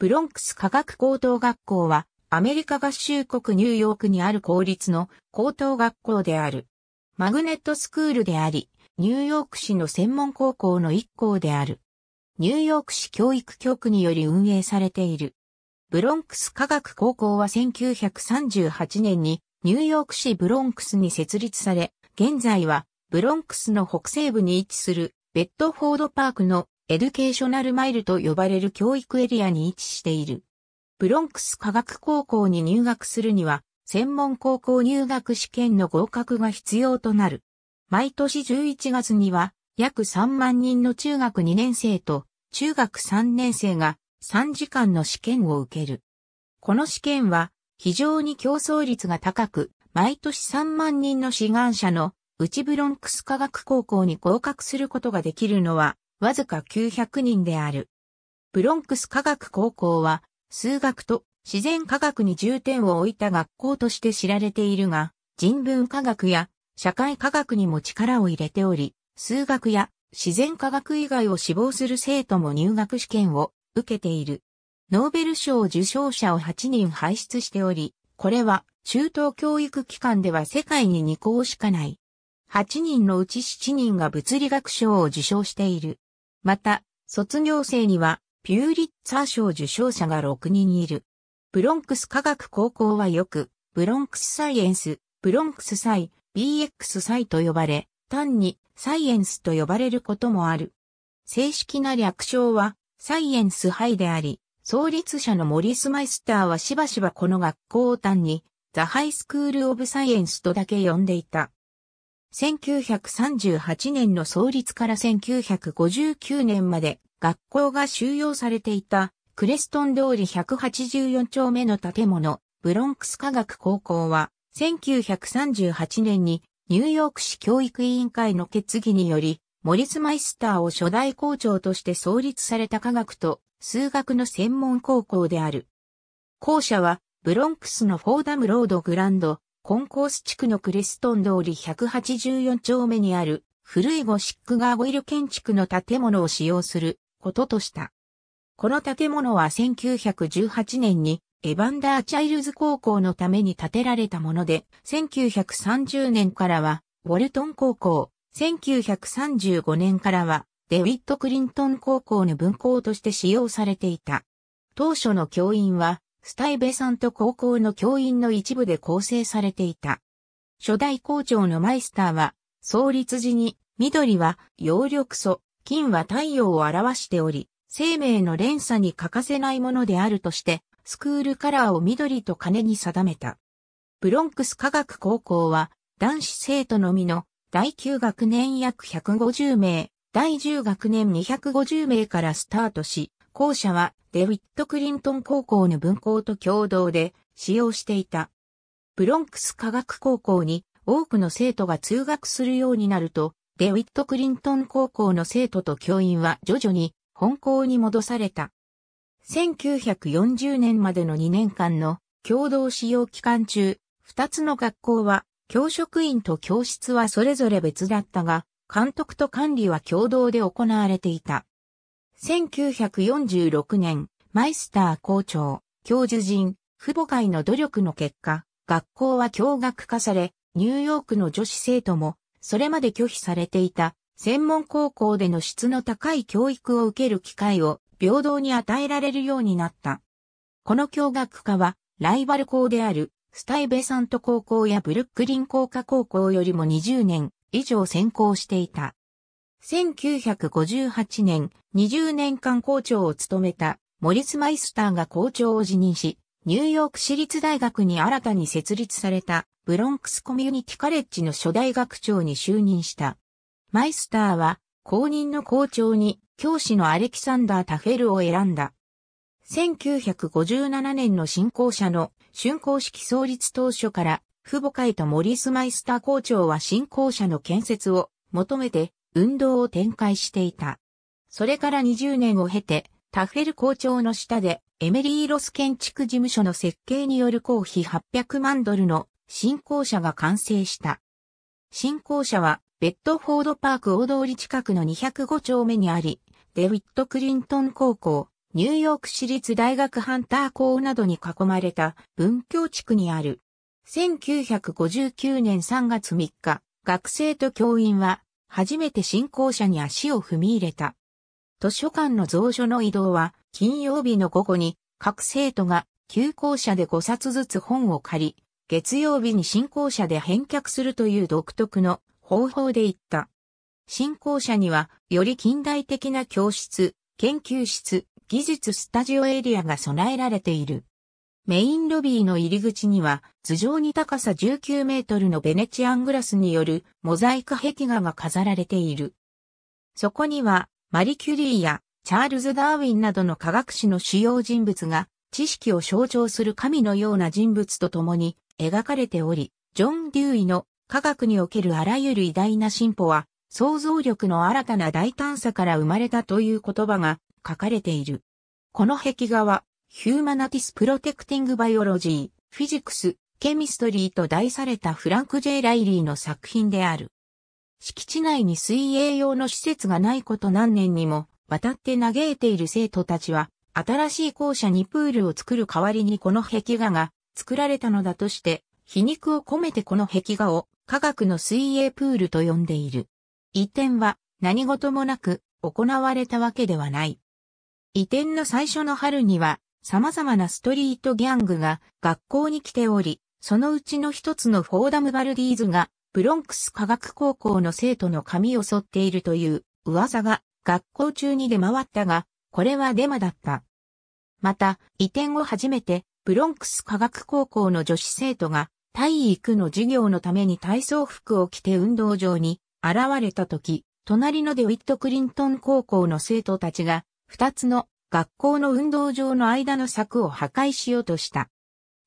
ブロンクス科学高等学校は、アメリカ合衆国ニューヨークにある公立の高等学校である。マグネットスクールであり、ニューヨーク市の専門高校の一校である。ニューヨーク市教育局により運営されている。ブロンクス科学高校は1938年にニューヨーク市ブロンクスに設立され、現在はブロンクスの北西部に位置するベッドフォードパークのエデュケーショナルマイルと呼ばれる教育エリアに位置している。ブロンクス科学高校に入学するには、専門高校入学試験の合格が必要となる。毎年11月には、約3万人の中学2年生と中学3年生が3時間の試験を受ける。この試験は非常に競争率が高く、毎年3万人の志願者の内ブロンクス科学高校に合格することができるのはわずか900人である。ブロンクス科学高校は、数学と自然科学に重点を置いた学校として知られているが、人文科学や社会科学にも力を入れており、数学や自然科学以外を志望する生徒も入学試験を受けている。ノーベル賞受賞者を8人輩出しており、これは中等教育機関では世界に2校しかない。8人のうち7人が物理学賞を受賞している。また、卒業生には、ピューリッツァー賞受賞者が6人いる。ブロンクス科学高校はよく、ブロンクスサイエンス、ブロンクスサイ、BX サイと呼ばれ、単にサイエンスと呼ばれることもある。正式な略称は、サイエンスハイであり、創立者のモリス・マイスターはしばしばこの学校を単に、ザ・ハイスクール・オブ・サイエンスとだけ呼んでいた。1938年の創立から1959年まで学校が収容されていたクレストン通り184丁目の建物ブロンクス科学高校は1938年にニューヨーク市教育委員会の決議によりモリス・マイスターを初代校長として創立された科学と数学の専門高校である。校舎はブロンクスのフォーダムロードグランドコンコース地区のクレストン通り184丁目にある古いゴシックガーゴイル建築の建物を使用することとした。この建物は1918年にエヴァンダー・チャイルズ高校のために建てられたもので、1930年からはウォルトン高校、1935年からはデウィット・クリントン高校の分校として使用されていた。当初の教員はスタイベさんと高校の教員の一部で構成されていた。初代校長のマイスターは、創立時に、緑は葉緑素、金は太陽を表しており、生命の連鎖に欠かせないものであるとして、スクールカラーを緑と金に定めた。ブロンクス科学高校は、男子生徒のみの、第9学年約150名、第10学年250名からスタートし、校舎はデウィット・クリントン高校の分校と共同で使用していた。ブロンクス科学高校に多くの生徒が通学するようになると、デウィット・クリントン高校の生徒と教員は徐々に本校に戻された。1940年までの2年間の共同使用期間中、2つの学校は教職員と教室はそれぞれ別だったが、監督と管理は共同で行われていた。1946年、マイスター校長、教授陣、父母会の努力の結果、学校は教学化され、ニューヨークの女子生徒も、それまで拒否されていた、専門高校での質の高い教育を受ける機会を平等に与えられるようになった。この教学化は、ライバル校である、スタイベサント高校やブルックリン工科高校よりも20年以上先行していた。1958年、20年間校長を務めたモリス・マイスターが校長を辞任し、ニューヨーク市立大学に新たに設立されたブロンクスコミュニティカレッジの初代学長に就任した。マイスターは公認の校長に教師のアレキサンダー・タフェルを選んだ。1957年の新校舎の竣工式創立当初から父母会とモリス・マイスター校長は新校舎の建設を求めて運動を展開していた。それから20年を経て、タッフェル校長の下で、エメリー・ロス建築事務所の設計による公費800万ドルの新校舎が完成した。新校舎は、ベッドフォードパーク大通り近くの205丁目にあり、デウィット・クリントン高校、ニューヨーク市立大学ハンター校などに囲まれた文教地区にある。1959年3月3日、学生と教員は初めて新校舎に足を踏み入れた。図書館の蔵書の移動は、金曜日の午後に、各生徒が旧校舎で5冊ずつ本を借り、月曜日に新校舎で返却するという独特の方法で行った。新校舎には、より近代的な教室、研究室、技術スタジオエリアが備えられている。メインロビーの入り口には、頭上に高さ19メートルのベネチアングラスによるモザイク壁画が飾られている。そこには、マリキュリーやチャールズ・ダーウィンなどの科学史の主要人物が、知識を象徴する神のような人物と共に描かれており、ジョン・デューイの科学におけるあらゆる偉大な進歩は、想像力の新たな大探査から生まれたという言葉が書かれている。この壁画はヒューマナティス・プロテクティング・バイオロジー、フィジクス、ケミストリーと題されたフランク・ジェイライリーの作品である。敷地内に水泳用の施設がないこと何年にも、渡って嘆いている生徒たちは、新しい校舎にプールを作る代わりにこの壁画が作られたのだとして、皮肉を込めてこの壁画を科学の水泳プールと呼んでいる。移転は何事もなく行われたわけではない。移転の最初の春には様々なストリートギャングが学校に来ており、そのうちの一つのフォーダムバルディーズがブロンクス科学高校の生徒の髪を剃っているという噂が学校中に出回ったが、これはデマだった。また、移転後初めてブロンクス科学高校の女子生徒が体育の授業のために体操服を着て運動場に現れた時、隣のデウィット・クリントン高校の生徒たちが、二つの学校の運動場の間の柵を破壊しようとした。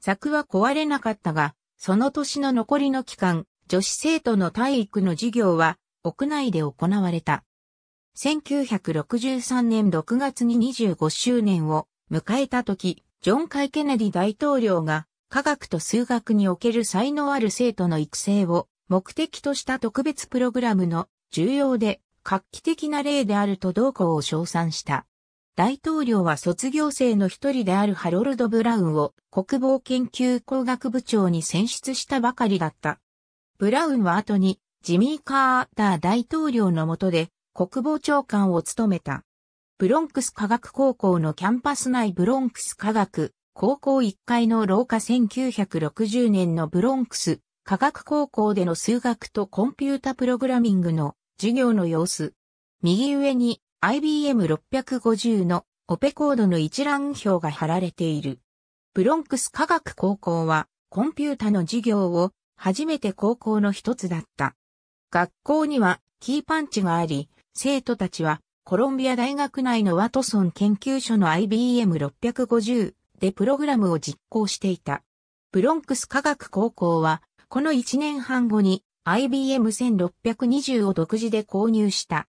柵は壊れなかったが、その年の残りの期間、女子生徒の体育の授業は屋内で行われた。1963年6月に25周年を迎えた時、ジョン・カイ・ケネディ大統領が科学と数学における才能ある生徒の育成を目的とした特別プログラムの重要で画期的な例であると同校を称賛した。大統領は卒業生の一人であるハロルド・ブラウンを国防研究工学部長に選出したばかりだった。ブラウンは後にジミー・カーター大統領の下で国防長官を務めた。ブロンクス科学高校のキャンパス内ブロンクス科学高校1階の廊下1960年のブロンクス科学高校での数学とコンピュータプログラミングの授業の様子。右上に IBM650 のオペコードの一覧表が貼られている。ブロンクス科学高校はコンピュータの授業を初めて高校の一つだった。学校にはキーパンチがあり、生徒たちはコロンビア大学内のワトソン研究所の IBM650 でプログラムを実行していた。ブロンクス科学高校はこの1年半後に IBM1620 を独自で購入した。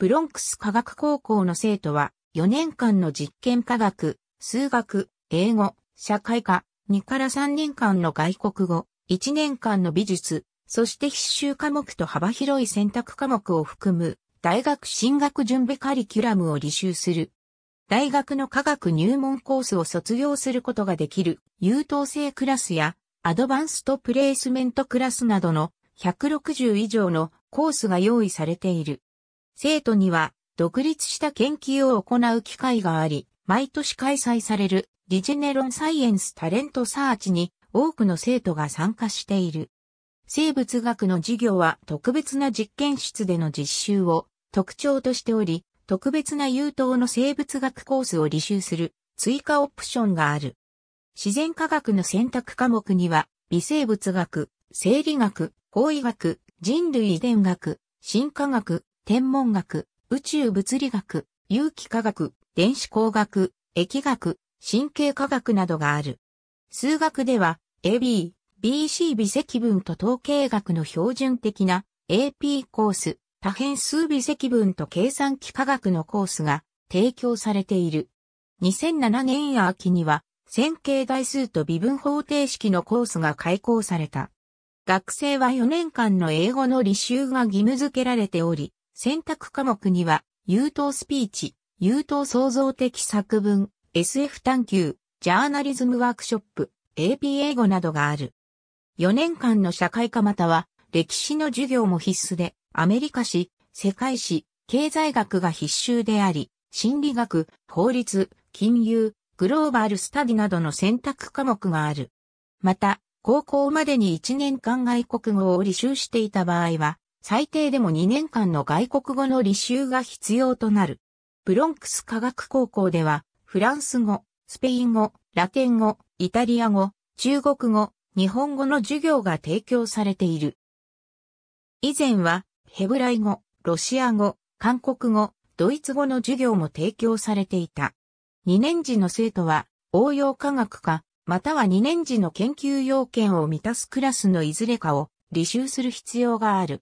ブロンクス科学高校の生徒は、4年間の実験科学、数学、英語、社会科、2から3年間の外国語、1年間の美術、そして必修科目と幅広い選択科目を含む、大学進学準備カリキュラムを履修する。大学の科学入門コースを卒業することができる優等生クラスやアドバンストプレイスメントクラスなどの160以上のコースが用意されている。生徒には独立した研究を行う機会があり、毎年開催されるリジェネロンサイエンスタレントサーチに多くの生徒が参加している。生物学の授業は特別な実験室での実習を特徴としており、特別な優等の生物学コースを履修する追加オプションがある。自然科学の選択科目には、微生物学、生理学、法医学、人類遺伝学、進化学、天文学、宇宙物理学、有機化学、電子工学、疫学、神経科学などがある。数学では AB、BC 微積分と統計学の標準的な AP コース、多変数微積分と計算機科学のコースが提供されている。2007年秋には線形代数と微分方程式のコースが開講された。学生は4年間の英語の履修が義務付けられており、選択科目には、優等スピーチ、優等創造的作文、SF 探求、ジャーナリズムワークショップ、AP 英語などがある。4年間の社会科または、歴史の授業も必須で、アメリカ史、世界史、経済学が必修であり、心理学、法律、金融、グローバルスタディなどの選択科目がある。また、高校までに1年間外国語を履修していた場合は、最低でも2年間の外国語の履修が必要となる。ブロンクス科学高校では、フランス語、スペイン語、ラテン語、イタリア語、中国語、日本語の授業が提供されている。以前は、ヘブライ語、ロシア語、韓国語、ドイツ語の授業も提供されていた。2年次の生徒は、応用科学科、または2年次の研究要件を満たすクラスのいずれかを履修する必要がある。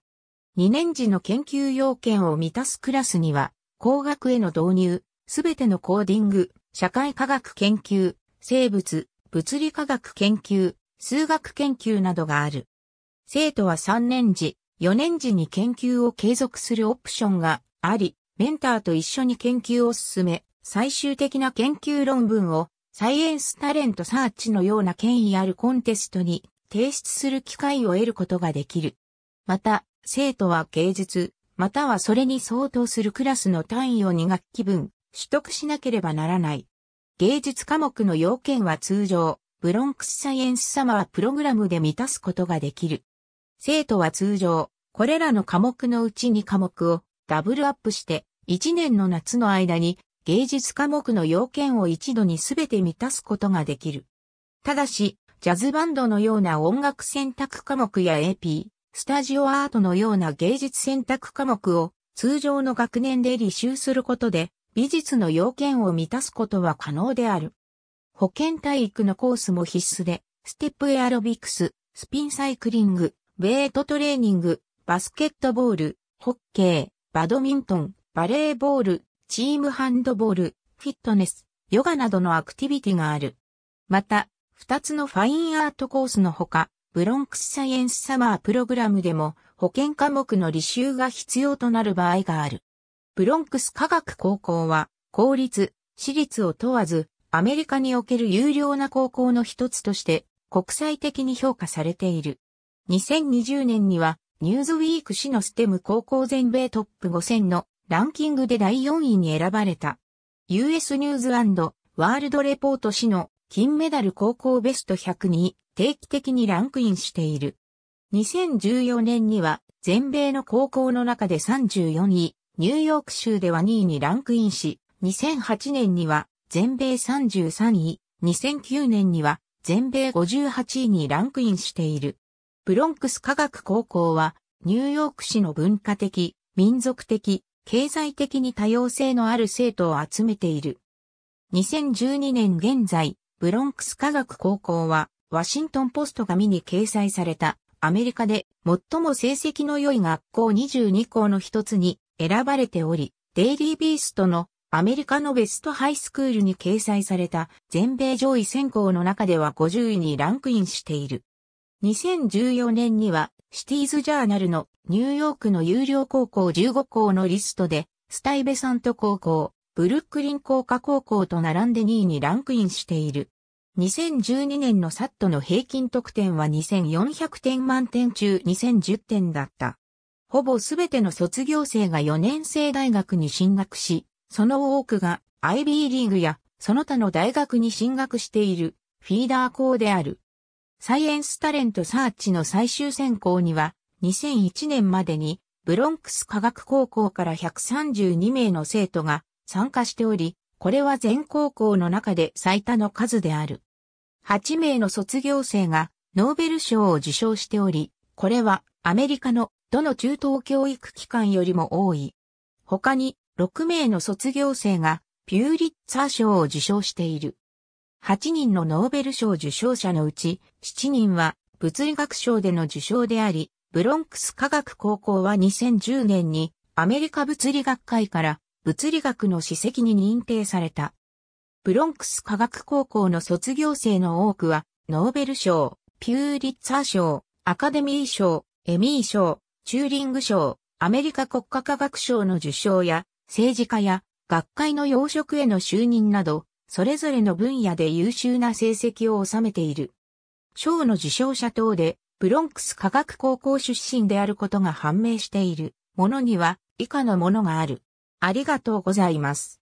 2年時の研究要件を満たすクラスには、工学への導入、すべてのコーディング、社会科学研究、生物、物理科学研究、数学研究などがある。生徒は3年時、4年時に研究を継続するオプションがあり、メンターと一緒に研究を進め、最終的な研究論文をサイエンスタレントサーチのような権威あるコンテストに提出する機会を得ることができる。また、生徒は芸術、またはそれに相当するクラスの単位を2学期分、取得しなければならない。芸術科目の要件は通常、ブロンクスサイエンスサマープログラムで満たすことができる。生徒は通常、これらの科目のうち2科目をダブルアップして、1年の夏の間に芸術科目の要件を一度に全て満たすことができる。ただし、ジャズバンドのような音楽選択科目や AP、スタジオアートのような芸術選択科目を通常の学年で履修することで美術の要件を満たすことは可能である。保健体育のコースも必須で、ステップエアロビクス、スピンサイクリング、ウェイトトレーニング、バスケットボール、ホッケー、バドミントン、バレーボール、チームハンドボール、フィットネス、ヨガなどのアクティビティがある。また、二つのファインアートコースのほか、ブロンクスサイエンスサマープログラムでも保険科目の履修が必要となる場合がある。ブロンクス科学高校は公立、私立を問わずアメリカにおける有料な高校の一つとして国際的に評価されている。2020年にはニューズウィーク市のステム高校全米トップ5000のランキングで第4位に選ばれた。US ニューズワールドレポート市の金メダル高校ベスト102定期的にランクインしている。2014年には全米の高校の中で34位、ニューヨーク州では2位にランクインし、2008年には全米33位、2009年には全米58位にランクインしている。ブロンクス科学高校はニューヨーク市の文化的、民族的、経済的に多様性のある生徒を集めている。2012年現在、ブロンクス科学高校はワシントンポスト紙に掲載された、アメリカで最も成績の良い学校22校の一つに選ばれており、デイリービーストのアメリカのベストハイスクールに掲載された全米上位選考の中では50位にランクインしている。2014年にはシティーズジャーナルのニューヨークの有料高校15校のリストでスタイベサント高校、ブルックリン工科高校と並んで2位にランクインしている。2012年のサットの平均得点は2400点満点中2010点だった。ほぼすべての卒業生が4年生大学に進学し、その多くが IB リーグやその他の大学に進学しているフィーダー校である。サイエンスタレントサーチの最終選考には2001年までにブロンクス科学高校から132名の生徒が参加しており、これは全高校の中で最多の数である。8名の卒業生がノーベル賞を受賞しており、これはアメリカのどの中等教育機関よりも多い。他に6名の卒業生がピューリッツァー賞を受賞している。8人のノーベル賞受賞者のうち7人は物理学賞での受賞であり、ブロンクス科学高校は2010年にアメリカ物理学会から物理学の史跡に認定された。ブロンクス科学高校の卒業生の多くは、ノーベル賞、ピューリッツァー賞、アカデミー賞、エミー賞、チューリング賞、アメリカ国家科学賞の受賞や、政治家や学会の要職への就任など、それぞれの分野で優秀な成績を収めている。賞の受賞者等で、ブロンクス科学高校出身であることが判明しているものには、以下のものがある。ありがとうございます。